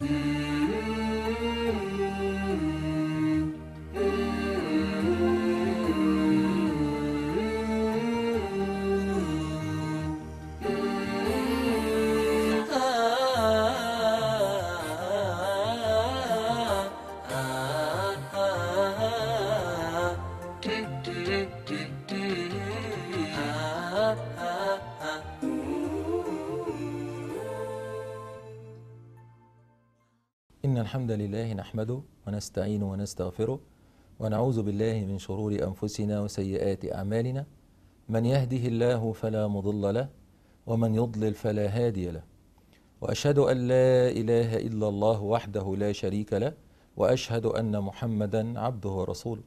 Mm-hmm. إن الحمد لله نحمده ونستعين ونستغفره ونعوذ بالله من شرور أنفسنا وسيئات أعمالنا من يهده الله فلا مضل له ومن يضلل فلا هادي له وأشهد أن لا إله إلا الله وحده لا شريك له وأشهد أن محمدا عبده ورسوله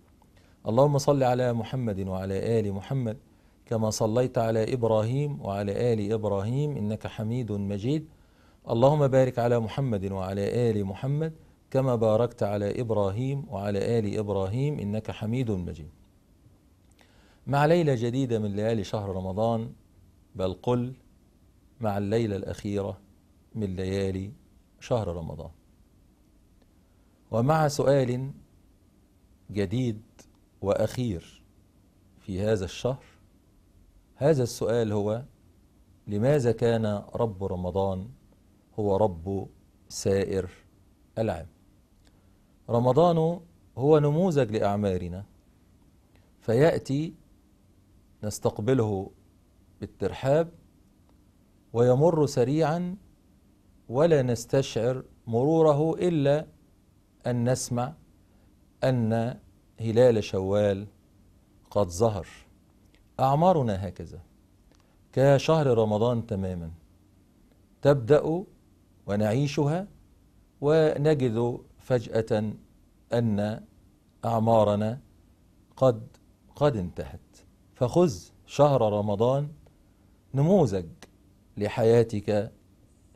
اللهم صل على محمد وعلى آل محمد كما صليت على إبراهيم وعلى آل إبراهيم إنك حميد مجيد اللهم بارك على محمد وعلى آل محمد كما باركت على إبراهيم وعلى آل إبراهيم إنك حميد مجيد مع ليلة جديدة من ليالي شهر رمضان بل قل مع الليلة الأخيرة من ليالي شهر رمضان ومع سؤال جديد وأخير في هذا الشهر هذا السؤال هو لماذا كان رب رمضان هو رب سائر العام رمضان هو نموذج لأعمارنا فيأتي نستقبله بالترحاب ويمر سريعا ولا نستشعر مروره إلا أن نسمع أن هلال شوال قد ظهر أعمارنا هكذا كشهر رمضان تماما تبدأ ونعيشها ونجد فجأة أن أعمارنا قد قد انتهت فخذ شهر رمضان نموذج لحياتك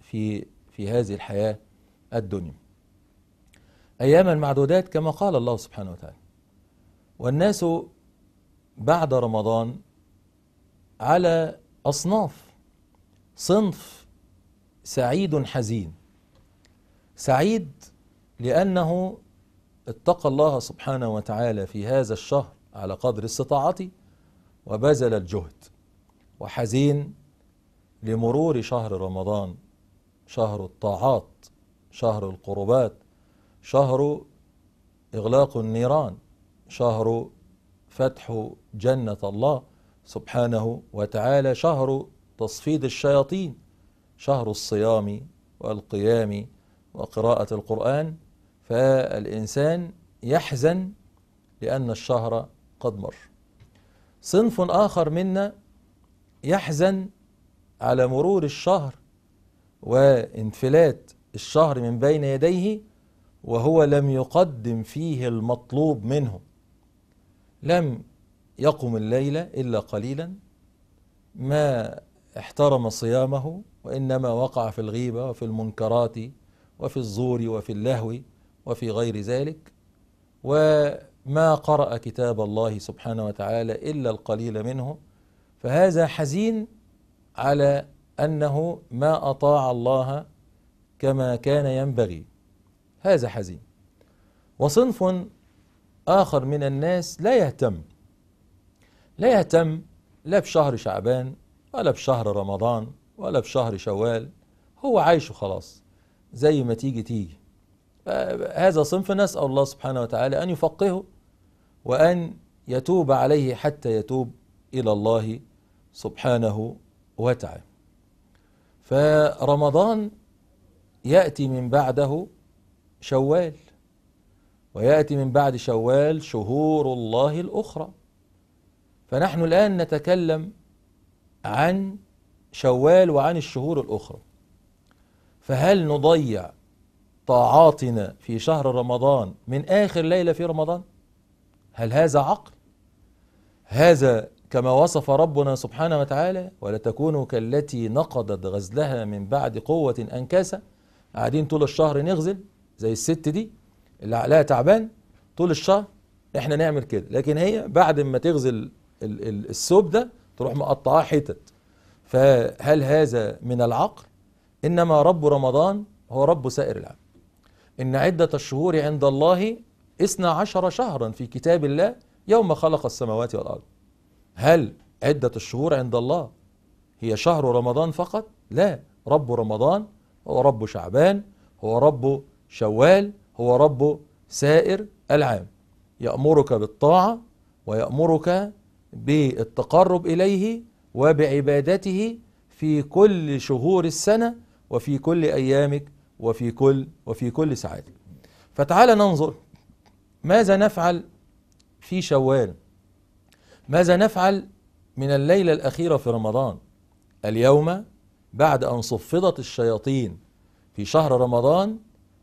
في في هذه الحياة الدنيا أياما معدودات كما قال الله سبحانه وتعالى والناس بعد رمضان على أصناف صنف سعيد حزين سعيد لأنه اتقى الله سبحانه وتعالى في هذا الشهر على قدر استطاعته وبذل الجهد وحزين لمرور شهر رمضان شهر الطاعات شهر القربات شهر إغلاق النيران شهر فتح جنة الله سبحانه وتعالى شهر تصفيد الشياطين شهر الصيام والقيام وقراءة القرآن فالإنسان يحزن لأن الشهر قد مر صنف آخر منا يحزن على مرور الشهر وانفلات الشهر من بين يديه وهو لم يقدم فيه المطلوب منه لم يقم الليلة إلا قليلا ما احترم صيامه وإنما وقع في الغيبة وفي المنكرات وفي الزور وفي اللهو وفي غير ذلك وما قرأ كتاب الله سبحانه وتعالى إلا القليل منه فهذا حزين على أنه ما أطاع الله كما كان ينبغي هذا حزين وصنف آخر من الناس لا يهتم لا يهتم لا بشهر شعبان ولا بشهر رمضان ولا في شهر شوال هو عايشه خلاص زي ما تيجي تيجي هذا صنف نسأل الله سبحانه وتعالى أن يفقهه وأن يتوب عليه حتى يتوب إلى الله سبحانه وتعالى فرمضان يأتي من بعده شوال ويأتي من بعد شوال شهور الله الأخرى فنحن الآن نتكلم عن شوال وعن الشهور الأخرى فهل نضيع طاعاتنا في شهر رمضان من آخر ليلة في رمضان هل هذا عقل هذا كما وصف ربنا سبحانه وتعالى ولا تكونوا كالتي نقضت غزلها من بعد قوة أنكاسة قاعدين طول الشهر نغزل زي الست دي اللي عقلها تعبان طول الشهر احنا نعمل كده لكن هي بعد ما تغزل الثوب ده تروح مقطعاه حتت فهل هذا من العقل إنما رب رمضان هو رب سائر العام إن عدة الشهور عند الله إثنى عشر شهرا في كتاب الله يوم خلق السماوات والأرض هل عدة الشهور عند الله هي شهر رمضان فقط لا رب رمضان هو رب شعبان هو رب شوال هو رب سائر العام يأمرك بالطاعة ويأمرك بالتقرب إليه وبعبادته في كل شهور السنة وفي كل أيامك وفي كل وفي كل ساعاتك فتعال ننظر ماذا نفعل في شوال ماذا نفعل من الليلة الأخيرة في رمضان اليوم بعد أن صفدت الشياطين في شهر رمضان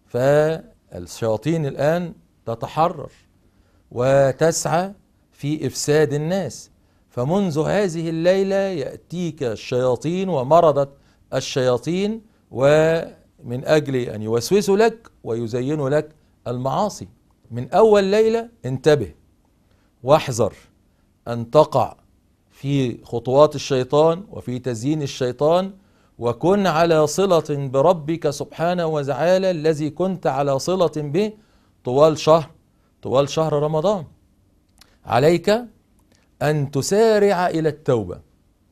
فالشياطين الآن تتحرر وتسعى في إفساد الناس فمنذ هذه الليلة يأتيك الشياطين ومرضت الشياطين ومن أجل أن يوسوسوا لك ويزينوا لك المعاصي من أول ليلة انتبه واحذر أن تقع في خطوات الشيطان وفي تزيين الشيطان وكن على صلة بربك سبحانه وتعالى الذي كنت على صلة به طوال شهر طوال شهر رمضان عليك أن تسارع إلى التوبة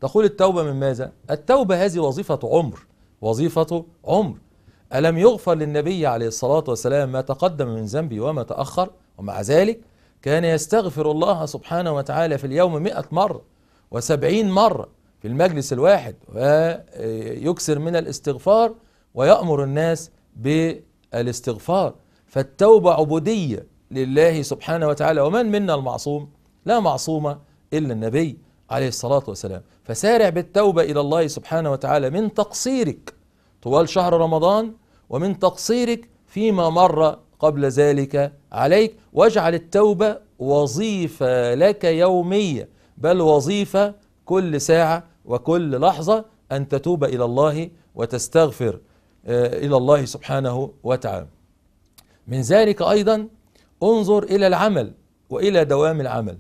تقول التوبة من ماذا؟ التوبة هذه وظيفة عمر وظيفة عمر ألم يغفر للنبي عليه الصلاة والسلام ما تقدم من ذنبه وما تأخر ومع ذلك كان يستغفر الله سبحانه وتعالى في اليوم مئة مرة وسبعين مرة في المجلس الواحد ويكسر من الاستغفار ويأمر الناس بالاستغفار فالتوبة عبودية لله سبحانه وتعالى ومن منا المعصوم لا معصومة إلا النبي عليه الصلاة والسلام فسارع بالتوبة إلى الله سبحانه وتعالى من تقصيرك طوال شهر رمضان ومن تقصيرك فيما مر قبل ذلك عليك واجعل التوبة وظيفة لك يومية بل وظيفة كل ساعة وكل لحظة أن تتوب إلى الله وتستغفر آه، إلى الله سبحانه وتعالى من ذلك أيضا انظر إلى العمل وإلى دوام العمل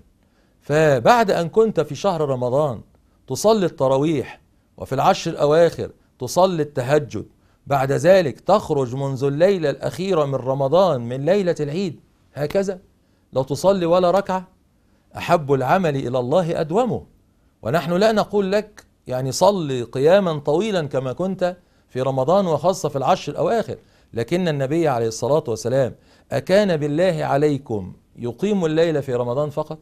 فبعد أن كنت في شهر رمضان تصلي التراويح وفي العشر الأواخر تصلي التهجد بعد ذلك تخرج منذ الليلة الأخيرة من رمضان من ليلة العيد هكذا لا تصلي ولا ركعة أحب العمل إلى الله أدومه ونحن لا نقول لك يعني صلي قياما طويلا كما كنت في رمضان وخاصة في العشر الأواخر لكن النبي عليه الصلاة والسلام أكان بالله عليكم يقيم الليل في رمضان فقط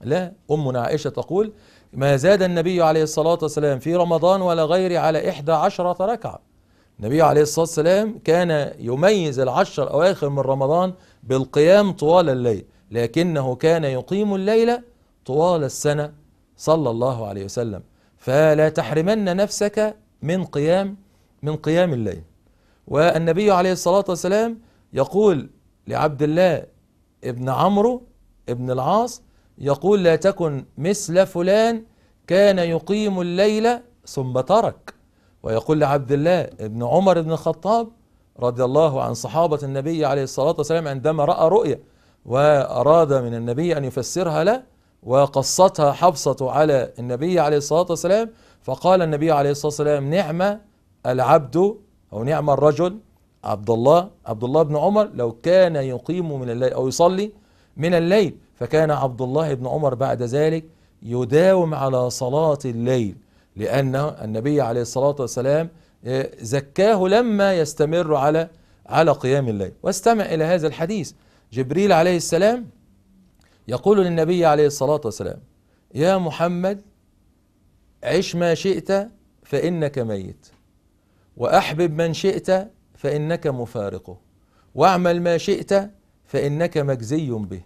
لا أمنا عائشة تقول ما زاد النبي عليه الصلاة والسلام في رمضان ولا غير على إحدى عشرة ركعة النبي عليه الصلاة والسلام كان يميز العشر الأواخر من رمضان بالقيام طوال الليل لكنه كان يقيم الليل طوال السنة صلى الله عليه وسلم فلا تحرمن نفسك من قيام من قيام الليل والنبي عليه الصلاة والسلام يقول لعبد الله ابن عمرو ابن العاص يقول لا تكن مثل فلان كان يقيم الليل ثم ترك ويقول لعبد الله ابن عمر بن الخطاب رضي الله عن صحابة النبي عليه الصلاة والسلام عندما رأى رؤيا وأراد من النبي أن يفسرها له وقصتها حفصة على النبي عليه الصلاة والسلام فقال النبي عليه الصلاة والسلام نعم العبد أو نعم الرجل عبد الله عبد الله بن عمر لو كان يقيم من الليل أو يصلي من الليل فكان عبد الله بن عمر بعد ذلك يداوم على صلاة الليل لأن النبي عليه الصلاة والسلام آه، زكاه لما يستمر على على قيام الليل واستمع إلى هذا الحديث جبريل عليه السلام يقول للنبي عليه الصلاة والسلام يا محمد عش ما شئت فإنك ميت وأحبب من شئت فإنك مفارقه واعمل ما شئت فإنك مجزي به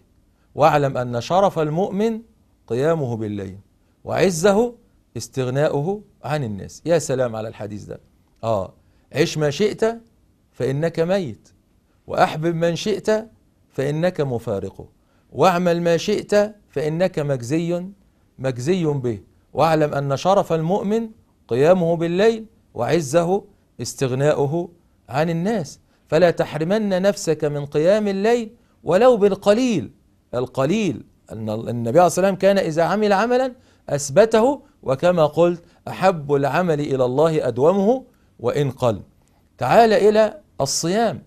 واعلم أن شرف المؤمن قيامه بالليل وعزه استغناؤه عن الناس يا سلام على الحديث ده آه عش ما شئت فإنك ميت وأحبب من شئت فإنك مفارقه واعمل ما شئت فإنك مجزي مجزي به واعلم أن شرف المؤمن قيامه بالليل وعزه استغناؤه عن الناس فلا تحرمن نفسك من قيام الليل ولو بالقليل القليل أن النبي عليه الصلاة والسلام كان إذا عمل عملا أثبته وكما قلت أحب العمل إلى الله أدومه وإن قل تعال إلى الصيام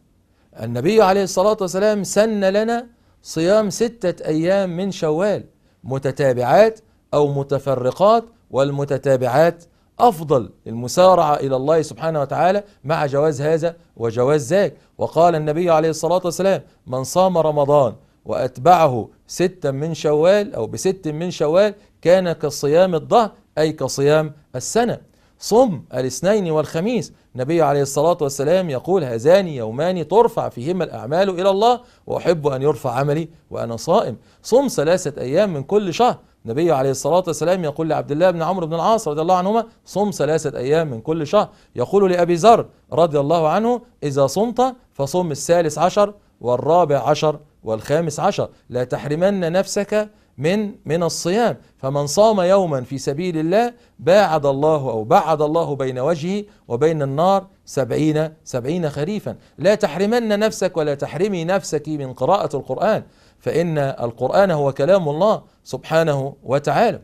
النبي عليه الصلاة والسلام سن لنا صيام ستة أيام من شوال متتابعات أو متفرقات والمتتابعات أفضل المسارعة إلى الله سبحانه وتعالى مع جواز هذا وجواز ذاك وقال النبي عليه الصلاة والسلام من صام رمضان وأتبعه ستا من شوال أو بست من شوال كان كصيام الظهر أي كصيام السنة صم الاثنين والخميس النبي عليه الصلاة والسلام يقول هذان يومان ترفع فيهما الأعمال إلى الله وأحب أن يرفع عملي وأنا صائم صم ثلاثة أيام من كل شهر النبي عليه الصلاة والسلام يقول لعبد الله بن عمرو بن العاص رضي الله عنهما صم ثلاثة أيام من كل شهر يقول لأبي ذر رضي الله عنه إذا صمت فصم الثالث عشر والرابع عشر والخامس عشر لا تحرمن نفسك من من الصيام فمن صام يوما في سبيل الله باعد الله أو بعد الله بين وجهه وبين النار سبعين سبعين خريفا لا تحرمن نفسك ولا تحرمي نفسك من قراءة القرآن فإن القرآن هو كلام الله سبحانه وتعالى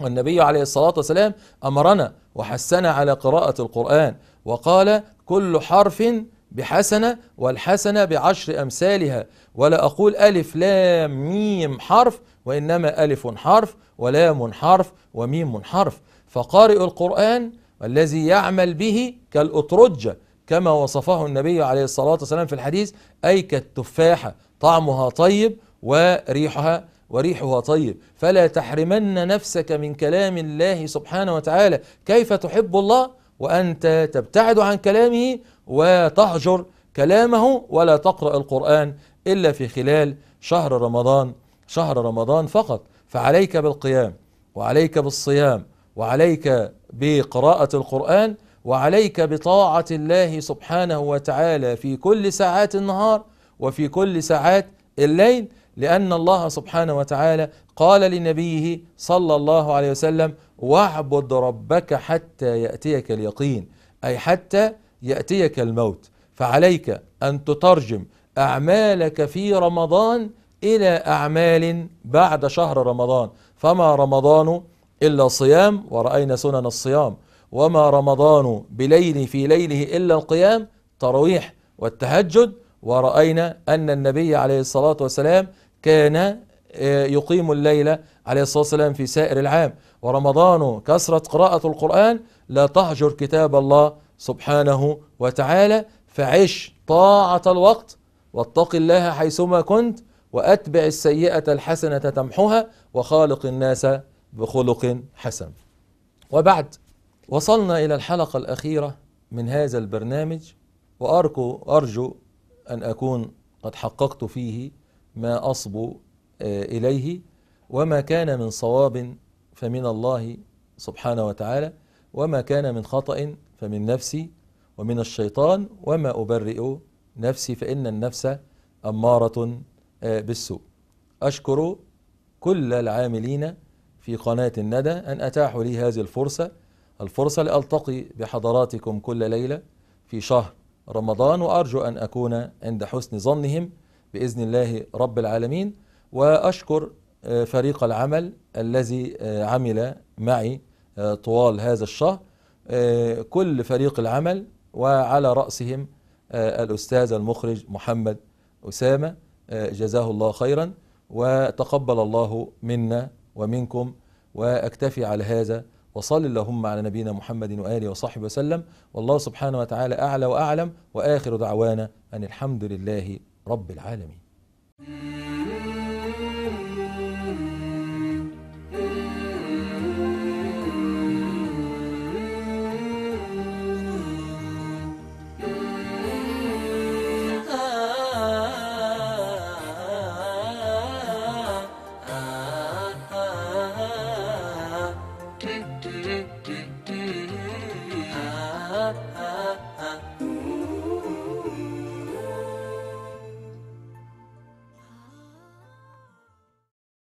والنبي عليه الصلاة والسلام أمرنا وحسنا على قراءة القرآن وقال كل حرف بحسنة والحسنة بعشر أمثالها ولا أقول ألف لام ميم حرف وإنما ألف حرف ولام حرف وميم حرف فقارئ القرآن الذي يعمل به كالأطرجة كما وصفه النبي عليه الصلاة والسلام في الحديث أي كالتفاحة طعمها طيب وريحها وريحها طيب فلا تحرمن نفسك من كلام الله سبحانه وتعالى كيف تحب الله وأنت تبتعد عن كلامه وتهجر كلامه ولا تقرأ القرآن إلا في خلال شهر رمضان شهر رمضان فقط فعليك بالقيام وعليك بالصيام وعليك بقراءة القرآن وعليك بطاعة الله سبحانه وتعالى في كل ساعات النهار وفي كل ساعات الليل لأن الله سبحانه وتعالى قال لنبيه صلى الله عليه وسلم واعبد ربك حتى يأتيك اليقين أي حتى يأتيك الموت فعليك أن تترجم أعمالك في رمضان إلى أعمال بعد شهر رمضان فما رمضان إلا صيام ورأينا سنن الصيام وما رمضان بليل في ليله إلا القيام تراويح والتهجد ورأينا أن النبي عليه الصلاة والسلام كان آه، يقيم الليل عليه الصلاة والسلام في سائر العام ورمضان كثرة قراءة القرآن لا تهجر كتاب الله سبحانه وتعالى فعش طاعة الوقت واتق الله حيثما كنت وأتبع السيئة الحسنة تمحها وخالق الناس بخلق حسن وبعد وصلنا إلى الحلقة الأخيرة من هذا البرنامج وأرجو أرجو أن أكون قد حققت فيه ما أصبو آه، إليه وما كان من صواب فمن الله سبحانه وتعالى وما كان من خطأ فمن نفسي ومن الشيطان وما أبرئ نفسي فإن النفس أمارة آه، بالسوء أشكر كل العاملين في قناة الندى أن أتاحوا لي هذه الفرصة الفرصة لألتقي بحضراتكم كل ليلة في شهر رمضان وأرجو أن أكون عند حسن ظنهم بإذن الله رب العالمين وأشكر آه، فريق العمل الذي آه، عمل معي طوال هذا الشهر آه، كل فريق العمل وعلى رأسهم آه، الأستاذ المخرج محمد أسامة آه، جزاه الله خيرا وتقبل الله منا ومنكم وأكتفي على هذا وصل اللهم على نبينا محمد وآله وصحبه وسلم والله سبحانه وتعالى أعلى وأعلم وآخر دعوانا أن الحمد لله رب العالمين